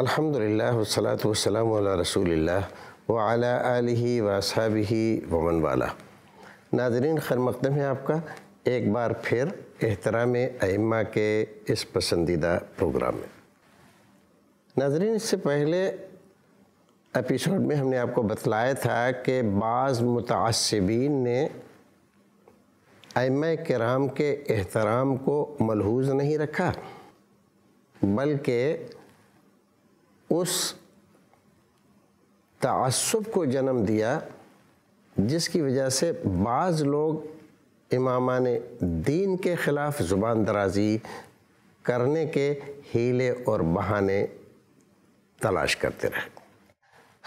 अल्हम्दुलिल्लाह वसलात वसलाम रसूलिल्लाह व अला आलिहि वसाबिही वमन वाला नाजरीन खैर मकदम है आपका एक बार फिर एहतराम आइम्मा के इस पसंदीदा प्रोग्राम में नाजरीन इससे पहले एपिसोड में हमने आपको बतलाया था कि बाज़ मुतासबिन ने आइम्मा कराम के एहतराम को मलहूज नहीं रखा बल्कि उस तसब को जन्म दिया जिसकी वजह से बाज़ लोग इमामा दीन के ख़िलाफ़ ज़ुबान दराजी करने के हीले और बहाने तलाश करते रहे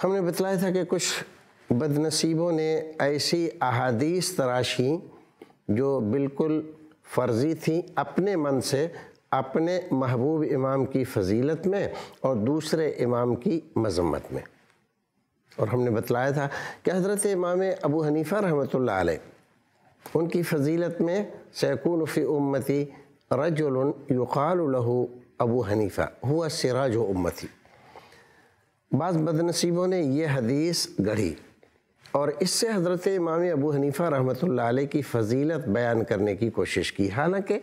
हमने बतलाया था कि कुछ बदनसीबों ने ऐसी अहादीस तराशी जो बिल्कुल फ़र्जी थी अपने मन से अपने महबूब इमाम की फजीलत में और दूसरे इमाम की मजम्मत में और हमने बतलाया था कि हज़रत इमाम अबू हनीफ़ा रहमत आल उनकी फजीलत में सैकून फ़ी उम्मती रजुल अबू हनीफ़ा हुआ सिराज उम्मती बाद बदनसीबों ने यह हदीस गढ़ी और इससे हज़रत इमाम अबू हनीफ़ा रहमत आल की फ़जीलत बयान करने की कोशिश की हालांकि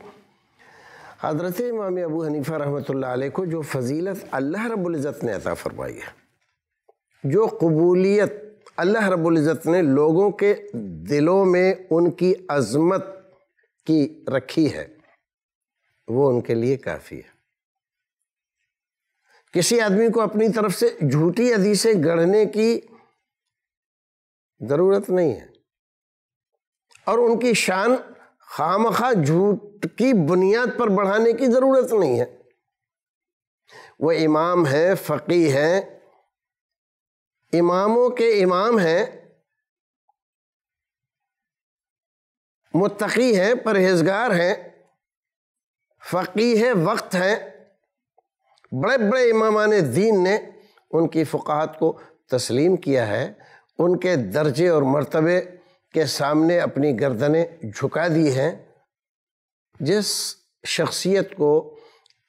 हज़रत इमाम अबू हनीफ़ा रहमत को जो फजीलत अल्लाह रबुल्ज़त ने अता फ़रमाई है जो कबूलीत अल्लाह रबुल्जत ने लोगों के दिलों में उनकी अज़मत की रखी है वो उनके लिए काफ़ी है किसी आदमी को अपनी तरफ से झूठी अदीसें गढ़ने की ज़रूरत नहीं है और उनकी शान खाम खा झूठ की बुनियाद पर बढ़ाने की ज़रूरत नहीं है वो इमाम है फ़की है इमामों के इमाम हैं मुतकी हैं परहेजगार हैं फ़की है वक्त हैं बड़े बड़े इमामान दीन ने उनकी फ़ुकात को तस्लीम किया है उनके दर्जे और मरतबे के सामने अपनी गर्दनें झुका दी हैं जिस शख्सियत को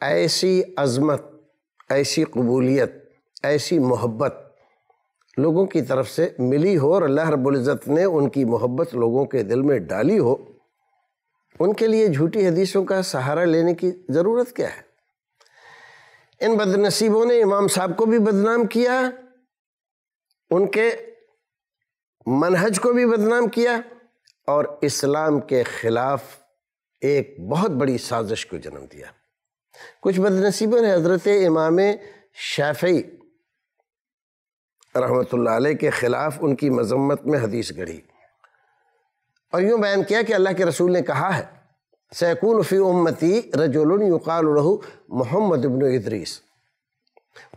ऐसी अज़मत ऐसी कबूलियत ऐसी मोहब्बत लोगों की तरफ से मिली हो और अल्लाह रब्ज़त ने उनकी मोहब्बत लोगों के दिल में डाली हो उनके लिए झूठी हदीसों का सहारा लेने की ज़रूरत क्या है इन बदनसीबों ने इमाम साहब को भी बदनाम किया उनके मनहज को भी बदनाम किया और इस्लाम के ख़िलाफ़ एक बहुत बड़ी साजिश को जन्म दिया कुछ बदनसीबों ने हज़रत इमाम शाफी रहमतुल्लाह अलैह के ख़िलाफ़ उनकी मजम्मत में हदीस गढ़ी और यूँ बयान किया कि अल्लाह के रसूल ने कहा है सैकून फ़ी उम्मती रजुलयुकालहू मोहम्मद इबन इदरीस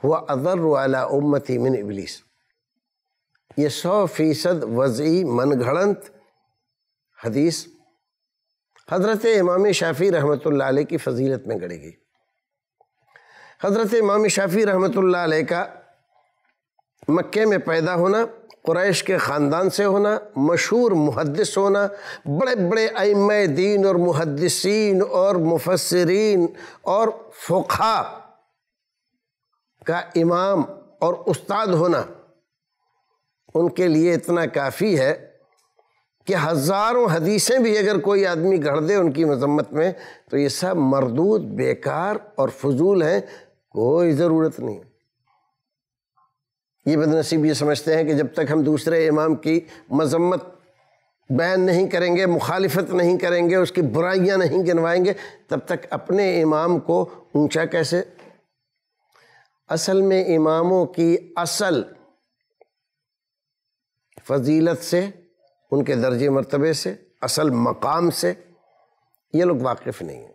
हुआ अजर अला उम्मती मिन इबलीस ये सौ फीसद वज़ी मन मनगढ़ंत हदीस हज़रत इमाम शाफ़ी रहमत ला की फ़जीलत में गढ़ी गई हज़रत इमाम शाफ़ी रहमत का मक्के में पैदा होना क्रैश के ख़ानदान से होना मशहूर मुहदस होना बड़े बड़े अम दीन और मुहदसिन और मुफसरीन और फोखा का इमाम और उस्ताद होना उनके लिए इतना काफ़ी है कि हज़ारों हदीसें भी अगर कोई आदमी गढ़ दे उनकी मजम्मत में तो ये सब मरदूद बेकार और फजूल हैं कोई ज़रूरत नहीं ये बदनसीब ये समझते हैं कि जब तक हम दूसरे इमाम की मजम्मत बैन नहीं करेंगे मुखालफत नहीं करेंगे उसकी बुराइयां नहीं गिनवाएंगे तब तक अपने इमाम को ऊंचा कैसे असल में इमामों की असल फजीलत से उनके दर्ज मरतबे से असल मकाम से ये लोग वाकिफ़ नहीं हैं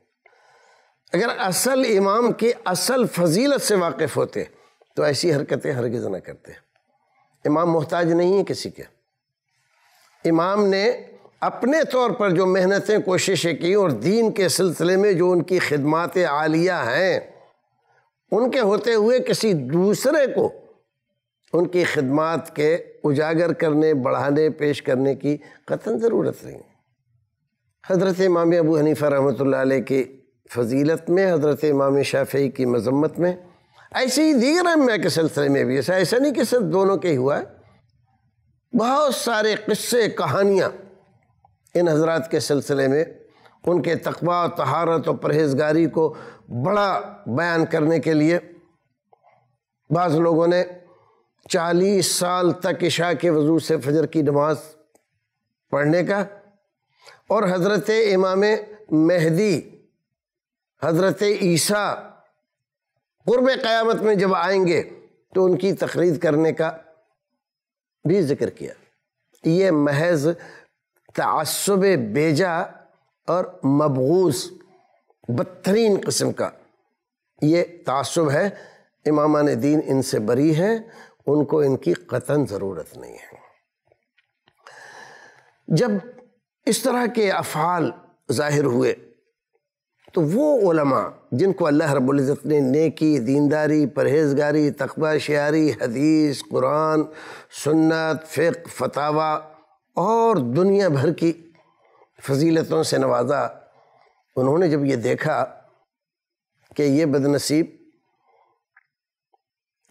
अगर असल इमाम की असल फजीलत से वाकिफ़ होते तो ऐसी हरकतें हरगिज़ ना करते इमाम मोहताज नहीं है किसी के इमाम ने अपने तौर पर जो मेहनतें कोशिशें की और दीन के सिलसिले में जो उनकी खदमात आलिया हैं उनके होते हुए किसी दूसरे को उनकी खदमात के उजागर करने बढ़ाने पेश करने की कतन ज़रूरत नहीं हज़रत इमाम अबू हनीफ़ा रहमत की फजीलत में हज़रत इमाम शाफी की मजम्मत में ऐसे ही दीगर अम्या के सिलसिले में भी ऐसा ऐसा नहीं कि सिर्फ दोनों के ही हुआ है बहुत सारे किस्से कहानियाँ इन हजरात के सिलसिले में उनके तकबा तहारत और परहेजगारी को बड़ा बयान करने के लिए बाज़ लोगों ने चालीस साल तक इशा के वजू से फजर की नमाज पढ़ने का और हज़रत इमाम मेहदी हज़रत ईसा क़ुरब क़यामत में जब आएंगे तो उनकी तकरीर करने का भी ज़िक्र किया ये महज तसब बेजा और मबूस बदतरीन कस्म का ये तसब है इमामान दीन इनसे बरी है उनको इनकी कतन ज़रूरत नहीं है जब इस तरह के अफ़ाल ज़ाहिर हुए तो वो ओलमा जिनको अल्लाह रब्ज़त ने नेकी दीनदारी परहेजगारी तकबा शारी हदीस कुरान सुन्नत फ़िक फतावा और दुनिया भर की फजीलतों से नवाजा उन्होंने जब ये देखा कि ये बदनसीब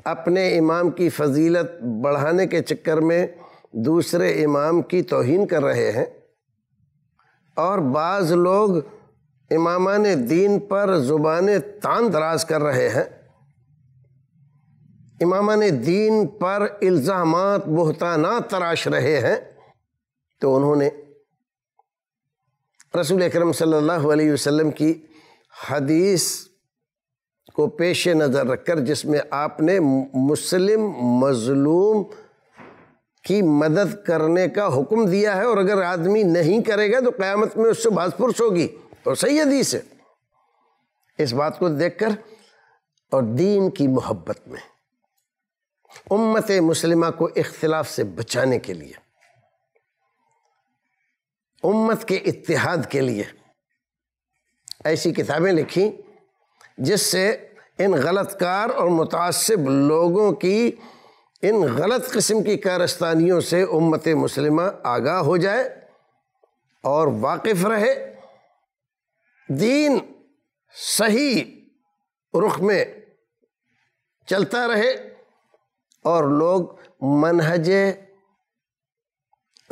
अपने इमाम की फजीलत बढ़ाने के चक्कर में दूसरे इमाम की तोहन कर रहे हैं और बाज़ लोग इमामान दीन पर ज़ुबान तान दराज कर रहे हैं इमामान दीन पर इल्ज़ाम बहताना तराश रहे हैं तो उन्होंने रसूल अक्रम सल्ला वसम की हदीस को पेश नज़र रखकर जिसमें आपने मुस्लिम मज़लूम की मदद करने का हुक्म दिया है और अगर आदमी नहीं करेगा तो क़्यामत में उससे बाजपुरश होगी और सही हदीस है इस बात को देखकर और दीन की मोहब्बत में उम्मत मुसलिमा को इख्तलाफ से बचाने के लिए उम्मत के इतिहाद के लिए ऐसी किताबें लिखी जिससे इन गलत कार और मुतासब लोगों की इन गलत किस्म की कारस्तानियों से उम्मत मुसलमा आगाह हो जाए और वाकिफ रहे दीन सही रुख में चलता रहे और लोग मनहज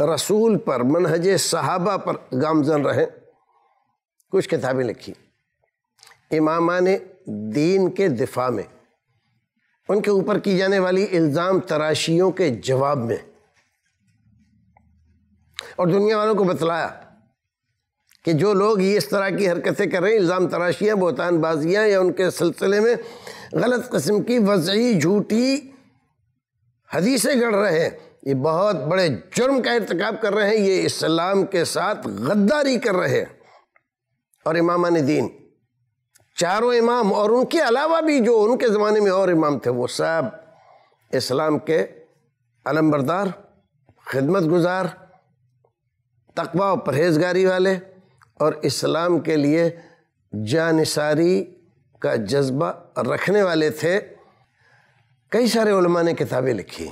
रसूल पर मनहज सहाबा पर गामजन रहें कुछ किताबें लिखी इमामा ने दीन के दिफा में उनके ऊपर की जाने वाली इल्ज़ाम तराशियों के जवाब में और दुनिया वालों को बतलाया कि जो लोग ये इस तरह की हरकतें कर रहे हैं इल्ज़ाम तराशियाँ बोतानबाजियाँ या उनके सिलसिले में गलत कस्म की वजही झूठी हदीसें गढ़ रहे हैं ये बहुत बड़े जुर्म का इरतकब कर रहे हैं ये इस्लाम के साथ गद्दारी कर रहे हैं और इमामा ने दीन चारों इमाम और उनके अलावा भी जो उनके ज़माने में और इमाम थे वो सब इस्लाम के अलमबरदार खिदमत गुजार तकबा और परहेजगारी वाले और इस्लाम के लिए जानसारी का जज्बा रखने वाले थे कई सारे उलमा ने किताबें लिखी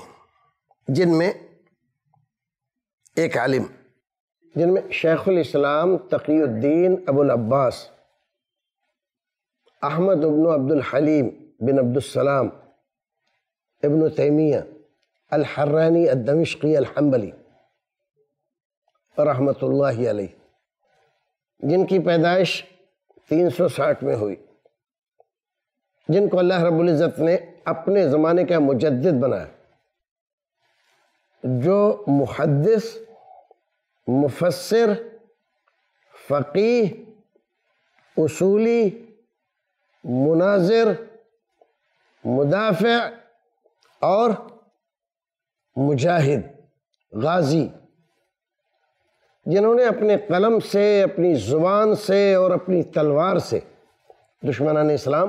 जिनमें एक आलिम जिनमें शेखुल इस्लाम तकीुद्दीन अबुल अब्बास अहमद अब्न अब्दुल हलीम बिन अब्दुलसलाम इब्न तैमिया अलहर्रानी अदमिशकी अलहम्बली रहमतुल्लाह अलैह जिनकी पैदाइश 360 में हुई जिनको अल्लाह रबुल्ज़त ने अपने ज़माने का मुजद बनाया जो मुहदस मुफसर फ़कीह उसूली मुनाजिर मुदाफ़ और मुजाहिद गाजी जिन्होंने अपने कलम से अपनी ज़ुबान से और अपनी तलवार से दुश्मन ने इस्लाम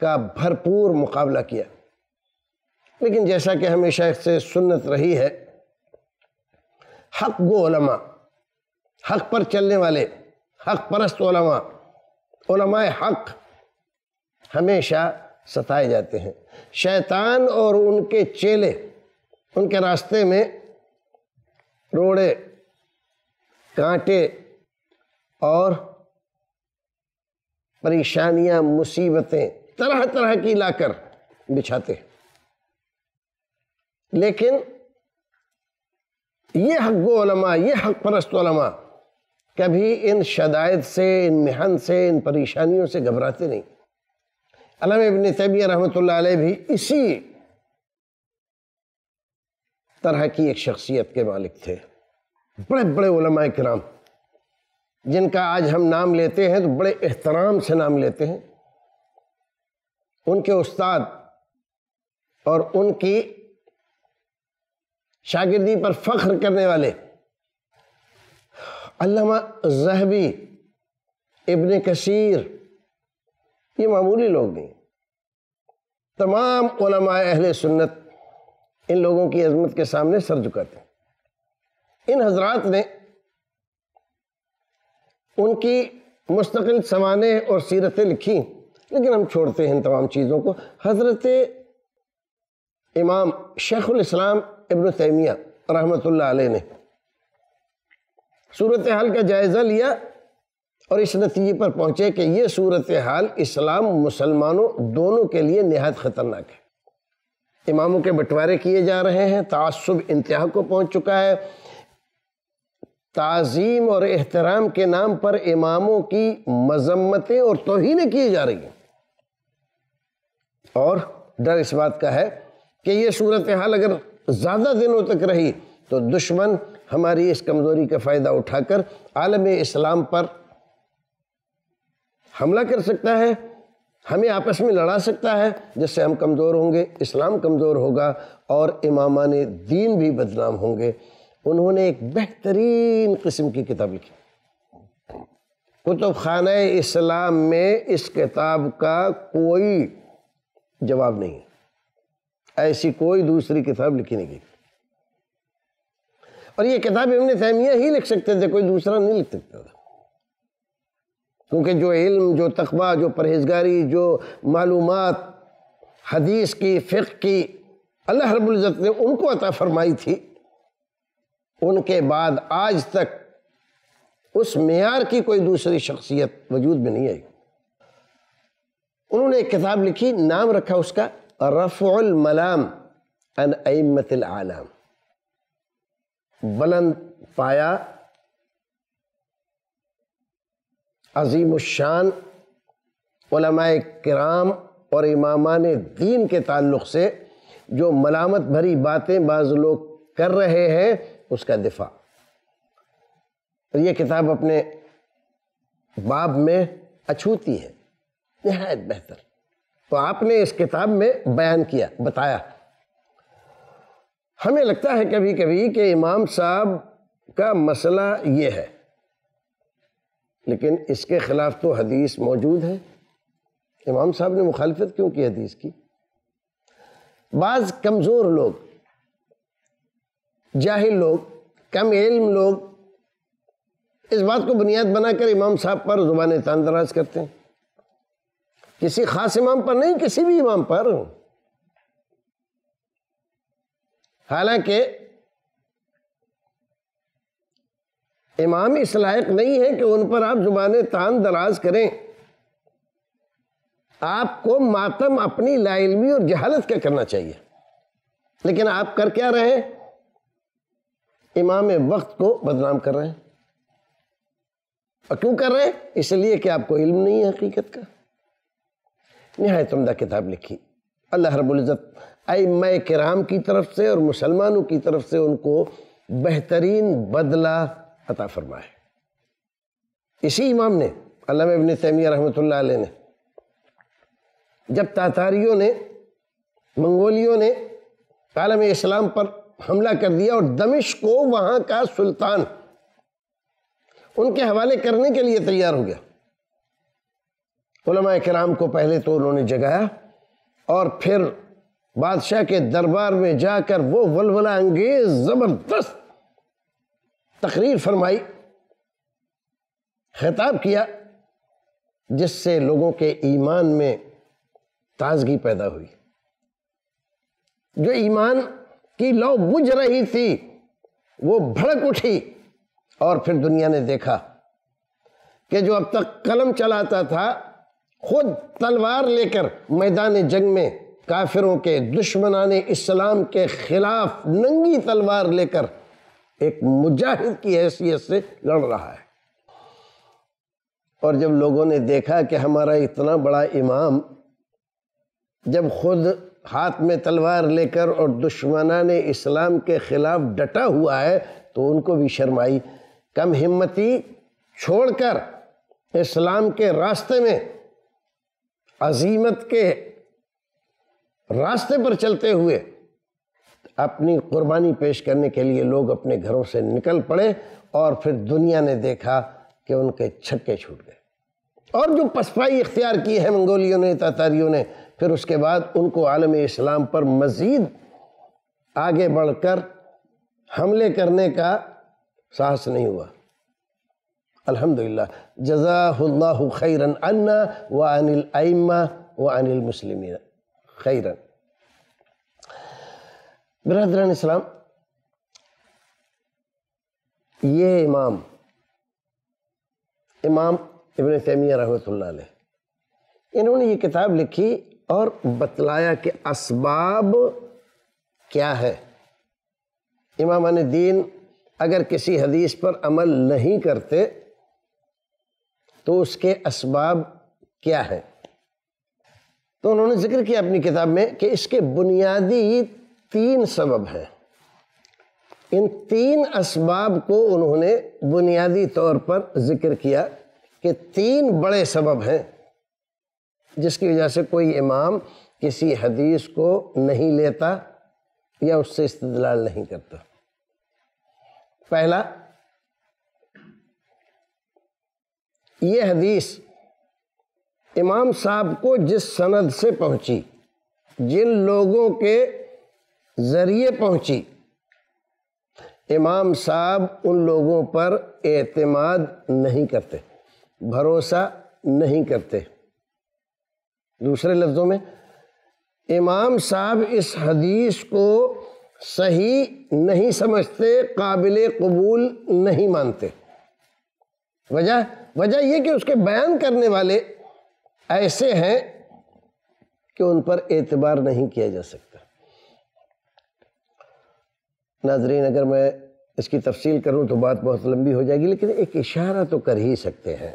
का भरपूर मुकाबला किया लेकिन जैसा कि हमेशा इससे सुन्नत रही है हक गो हक पर चलने वाले हक परस्त उलमाए हक हमेशा सताए जाते हैं शैतान और उनके चेले उनके रास्ते में रोड़े कांटे और परेशानियां मुसीबतें तरह तरह की लाकर बिछाते हैं लेकिन ये हक गोलमा ये हक परस्त कभी इन शदायद से इन मेहन से इन परेशानियों से घबराते नहीं अलम इबन तबिया रहमत भी इसी तरह की एक शख्सियत के मालिक थे बड़े बड़े उलमा कराम जिनका आज हम नाम लेते हैं तो बड़े एहतराम से नाम लेते हैं उनके उस्ताद और उनकी शागिर्दी पर फख्र करने वाले अल्लामा जहबी इबन कसीर ये मामूली लोग नहीं तमाम अहल सुन्नत इन लोगों की अजमत के सामने सर झुकाते हैं इन हजरात ने उनकी मुस्तकिल समाने और सीरतें लिखी लेकिन हम छोड़ते हैं इन तमाम चीज़ों को हजरत इमाम शेखुल इस्लाम इब्न तैमिया रहमतुल्लाह अलैह ने सूरत हाल का जायज़ा लिया और इस नतीजे पर पहुंचे कि यह सूरत हाल इस्लाम मुसलमानों दोनों के लिए नहायत ख़तरनाक है इमामों के बंटवारे किए जा रहे हैं तसब इंतहा को पहुंच चुका है तज़ीम और एहतराम के नाम पर इमामों की मजम्मतें और तोहने की जा रही हैं और डर इस बात का है कि यह सूरत हाल अगर ज़्यादा दिनों तक रही तो दुश्मन हमारी इस कमज़ोरी का फ़ायदा उठाकर आलम इस्लाम पर हमला कर सकता है हमें आपस में लड़ा सकता है जिससे हम कमज़ोर होंगे इस्लाम कमज़ोर होगा और इमामान दीन भी बदनाम होंगे उन्होंने एक बेहतरीन किस्म की किताब लिखी कुतुब खान इस्लाम में इस किताब का कोई जवाब नहीं है ऐसी कोई दूसरी किताब लिखी नहीं गई और ये किताब इबन तैमिया ही लिख सकते थे कोई दूसरा नहीं लिख सकता था क्योंकि जो इल्म जो तकबा जो परहेजगारी जो मालूम हदीस की फ़िक की अल्लाह रबुल्ज़त ने उनको अता फरमाई थी उनके बाद आज तक उस मैार की कोई दूसरी शख्सियत वजूद में नहीं आई उन्होंने एक किताब लिखी नाम रखा उसका रफ़ुल मलाम अन आलाम बुलंद पाया अजीम शान कराम और इमामान दीन के ताल्लुक से जो मलामत भरी बातें बाज़ लोग कर रहे हैं उसका दिफा तो ये किताब अपने बाब में अछूती है नहायत बेहतर तो आपने इस किताब में बयान किया बताया हमें लगता है कभी कभी कि इमाम साहब का मसला ये है लेकिन इसके ख़िलाफ़ तो हदीस मौजूद है इमाम साहब ने मुखालफत क्यों की हदीस की बाज़ कमज़ोर लोग जाहिल लोग कम इल्म लोग इस बात को बुनियाद बनाकर इमाम साहब पर ज़ुबान तान दराज करते हैं किसी ख़ास इमाम पर नहीं किसी भी इमाम पर हालांकि इमाम इस लायक नहीं है कि उन पर आप जुबान तान दराज करें आपको मातम अपनी लाइलमी और जहालत का करना चाहिए लेकिन आप कर क्या रहे हैं इमाम वक्त को बदनाम कर रहे हैं और क्यों कर रहे हैं इसलिए कि आपको इल्म नहीं है हकीकत का नहायत उमदा किताब लिखी अल्लाह रबुल्ज़त आईमा कराम की तरफ से और मुसलमानों की तरफ से उनको बेहतरीन बदला अता फरमाए इसी इमाम ने अलामा तैमिया रहमत ने जब तातारियों ने मंगोलियों ने आलम इस्लाम पर हमला कर दिया और दमिश को वहां का सुल्तान उनके हवाले करने के लिए तैयार हो गया कराम को पहले तो उन्होंने जगाया और फिर बादशाह के दरबार में जाकर वो वलवला अंगेज जबरदस्त तकरीर फरमाई खिताब किया जिससे लोगों के ईमान में ताजगी पैदा हुई जो ईमान की लौ बुझ रही थी वो भड़क उठी और फिर दुनिया ने देखा कि जो अब तक कलम चलाता था खुद तलवार लेकर मैदान जंग में काफिरों के दुश्मनान इस्लाम के खिलाफ नंगी तलवार लेकर एक मुजाहिद की हैसियत से लड़ रहा है और जब लोगों ने देखा कि हमारा इतना बड़ा इमाम जब खुद हाथ में तलवार लेकर और दुश्मनान इस्लाम के खिलाफ डटा हुआ है तो उनको भी शर्माई कम हिम्मती छोड़कर इस्लाम के रास्ते में अजीमत के रास्ते पर चलते हुए अपनी कुर्बानी पेश करने के लिए लोग अपने घरों से निकल पड़े और फिर दुनिया ने देखा कि उनके छक्के छूट गए और जो पसपाई इख्तियार की है मंगोलियों ने तातारियों ने फिर उसके बाद उनको आलम इस्लाम पर मज़ीद आगे बढ़कर हमले करने का साहस नहीं हुआ अल्हम्दुलिल्लाह जजाहुल्लाहु खैरन अन्ना व अनिल अइमा व अनिल मुस्लिमीना खैरन बरदर इस्लाम ये इमाम इमाम इबन तैमिया रहमतुल्लाह इन्होंने ये किताब लिखी और बतलाया कि असबाब क्या है इमाम दीन अगर किसी हदीस पर अमल नहीं करते तो उसके इसबाब क्या हैं तो उन्होंने जिक्र किया अपनी किताब में कि इसके बुनियादी तीन सबब हैं इन तीन इसबाब को उन्होंने बुनियादी तौर पर जिक्र किया कि तीन बड़े सबब हैं जिसकी वजह से कोई इमाम किसी हदीस को नहीं लेता या उससे इस्तलाल नहीं करता पहला ये हदीस इमाम साहब को जिस सनद से पहुंची जिन लोगों के ज़रिए पहुंची इमाम साहब उन लोगों पर एतमाद नहीं करते भरोसा नहीं करते दूसरे लफ्ज़ों में इमाम साहब इस हदीस को सही नहीं समझते काबिल कबूल नहीं मानते वजह वजह यह कि उसके बयान करने वाले ऐसे हैं कि उन पर एतबार नहीं किया जा सकता नाजरीन अगर मैं इसकी तफसील करूं तो बात बहुत लंबी हो जाएगी लेकिन एक इशारा तो कर ही सकते हैं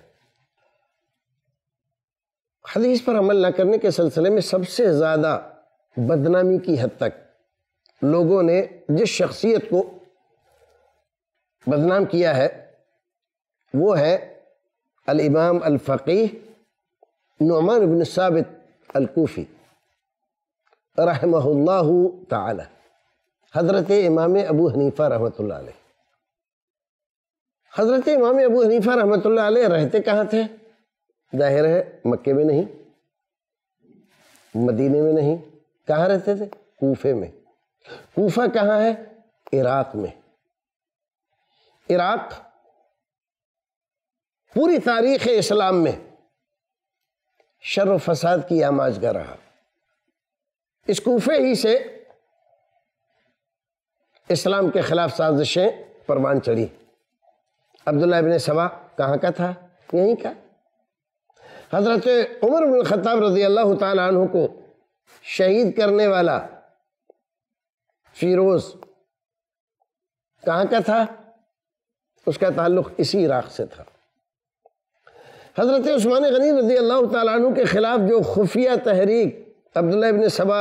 हदीस पर अमल ना करने के सिलसिले में सबसे ज़्यादा बदनामी की हद तक लोगों ने जिस शख्सियत को बदनाम किया है वो है अल इमाम अल फ़कीह नोमान बिन साबित अलकूफ़ी रहमल्ला ताला हज़रत इमाम अबू हनीफ़ा रहमत हज़रत इमाम अबू हनीफ़ा रहमत रहते कहाँ थे जाहिर है मक्के में नहीं मदीने में नहीं कहाँ रहते थे कोफे में कोफा कहाँ है इराक में इराक पूरी तारीख़ इस्लाम में शर व फसाद की आमाजगा रहा इस कोफे ही से इस्लाम के खिलाफ साजिशें परवान चढ़ी अब्दुल्ला इबन सबा कहाँ का था यहीं का हजरत उमर बिन खत्ताब रजी अल्लाह तु को शहीद करने वाला फिरोज कहाँ का था उसका ताल्लुक इसी इराक से था हज़रत उस्मान गनी रजी अल्लाह तु के ख़िलाफ़ जो खुफिया तहरीक अब्दुल्ला इबन सबा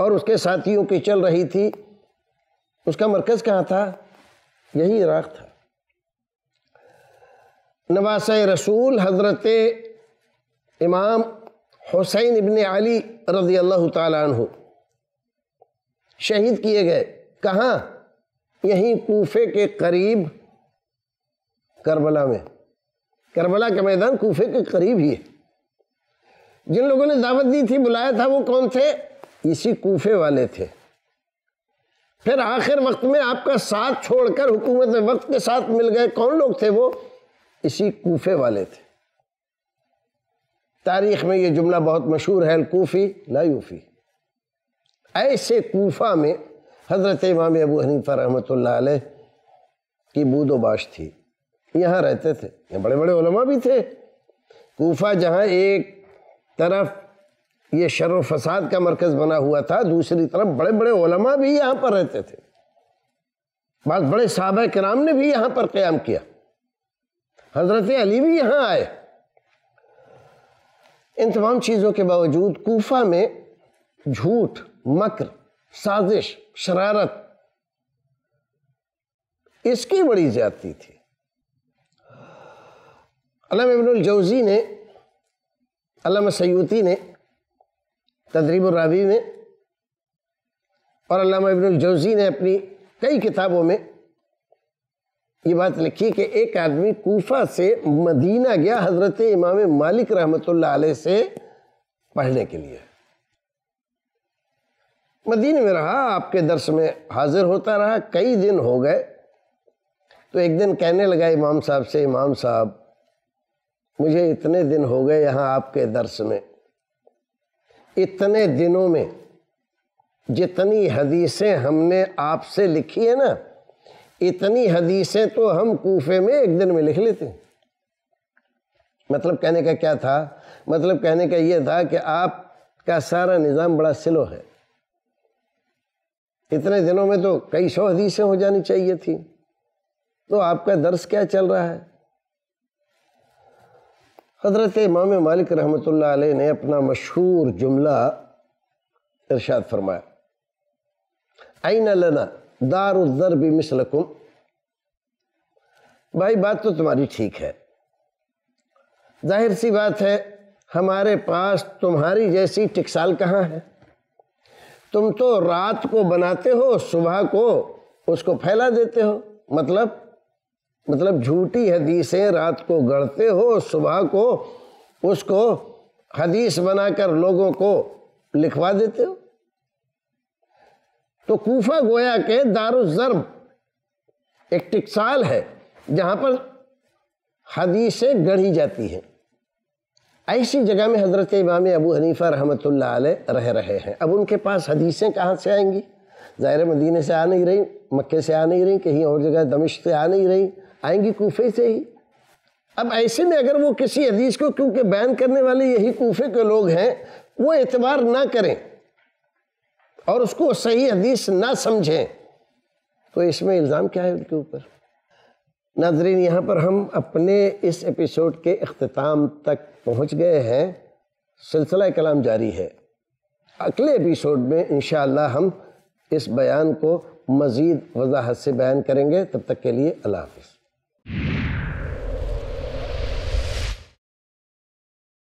और उसके साथियों की चल रही थी उसका मरकज़ कहाँ था यही इराक़ था नवास रसूल हज़रत इमाम हुसैन इबन अली रजी अल्लाह तु शहीद किए गए कहाँ यहीं कोफे के करीब करबला में करबला का मैदान कोफे के करीब ही है जिन लोगों ने दावत दी थी बुलाया था वो कौन थे इसी कोफे वाले थे फिर आखिर वक्त में आपका साथ छोड़कर हुकूमत वक्त के साथ मिल गए कौन लोग थे वो इसी कोफे वाले थे तारीख में ये जुमला बहुत मशहूर है अलकूफ़ी लाफी यूफ़ी ऐसे कोफा में हज़रत इमाम अबू हनीफा रहमत की बूदोबाश थी यहाँ रहते थे बड़े बड़े उलमा भी थे कोफा जहाँ एक तरफ ये शर फसाद का मरकज़ बना हुआ था दूसरी तरफ बड़े बड़े ओलमा भी यहाँ पर रहते थे बाद बड़े साहब कराम ने भी यहाँ पर क़्याम किया हज़रत अली भी यहाँ आए इन तमाम चीज़ों के बावजूद कोफा में झूठ मकर साजिश शरारत इसकी बड़ी ज्यादती थी अलाम इबनजौज़ी ने अलाम सयूती ने तदरीब रावी में और अलामा इबनजौज़ी ने अपनी कई किताबों में ये बात लिखी कि एक आदमी कोफा से मदीना गया हज़रत इमाम मालिक रहमत से पढ़ने के लिए मदीने में रहा आपके दर्श में हाजिर होता रहा कई दिन हो गए तो एक दिन कहने लगा इमाम साहब से इमाम साहब मुझे इतने दिन हो गए यहाँ आपके दर्श में इतने दिनों में जितनी हदीसें हमने आपसे लिखी है ना इतनी हदीसें तो हम कूफे में एक दिन में लिख लेते मतलब कहने का क्या था मतलब कहने का ये था कि आपका सारा निज़ाम बड़ा सिलो है इतने दिनों में तो कई सौ हदीसें हो जानी चाहिए थी तो आपका दर्श क्या चल रहा है हज़रत इमाम मालिक रहमत ने अपना मशहूर जुमला इरशाद फरमाया आइन लना दारुजर भी मिसलकुम भाई बात तो तुम्हारी ठीक है जाहिर सी बात है हमारे पास तुम्हारी जैसी टिकसाल कहाँ है तुम तो रात को बनाते हो सुबह को उसको फैला देते हो मतलब मतलब झूठी हदीसें रात को गढ़ते हो सुबह को उसको हदीस बनाकर लोगों को लिखवा देते हो तो कूफा गोया के दारुजर्म एक टिकसाल है जहां पर हदीसें गढ़ी जाती हैं ऐसी जगह में हजरत इमाम अबू हनीफा रहमत रह रहे हैं अब उनके पास हदीसें कहाँ से आएंगी ज़ाहिर मदीने से आ नहीं रही मक्के से आ नहीं रही कहीं और जगह दमिश से आ नहीं रही आएंगी कोफे से ही अब ऐसे में अगर वो किसी हदीस को क्योंकि बयान करने वाले यही कोफे के लोग हैं वो एतबार ना करें और उसको सही हदीस ना समझें तो इसमें इल्ज़ाम क्या है उनके ऊपर नाजरीन यहाँ पर हम अपने इस एपिसोड के अख्ताम तक पहुँच गए हैं सिलसिला कलाम जारी है अगले एपिसोड में इन हम इस बयान को मज़ीद वजाहत से बयान करेंगे तब तक के लिए अल्लाह हाफ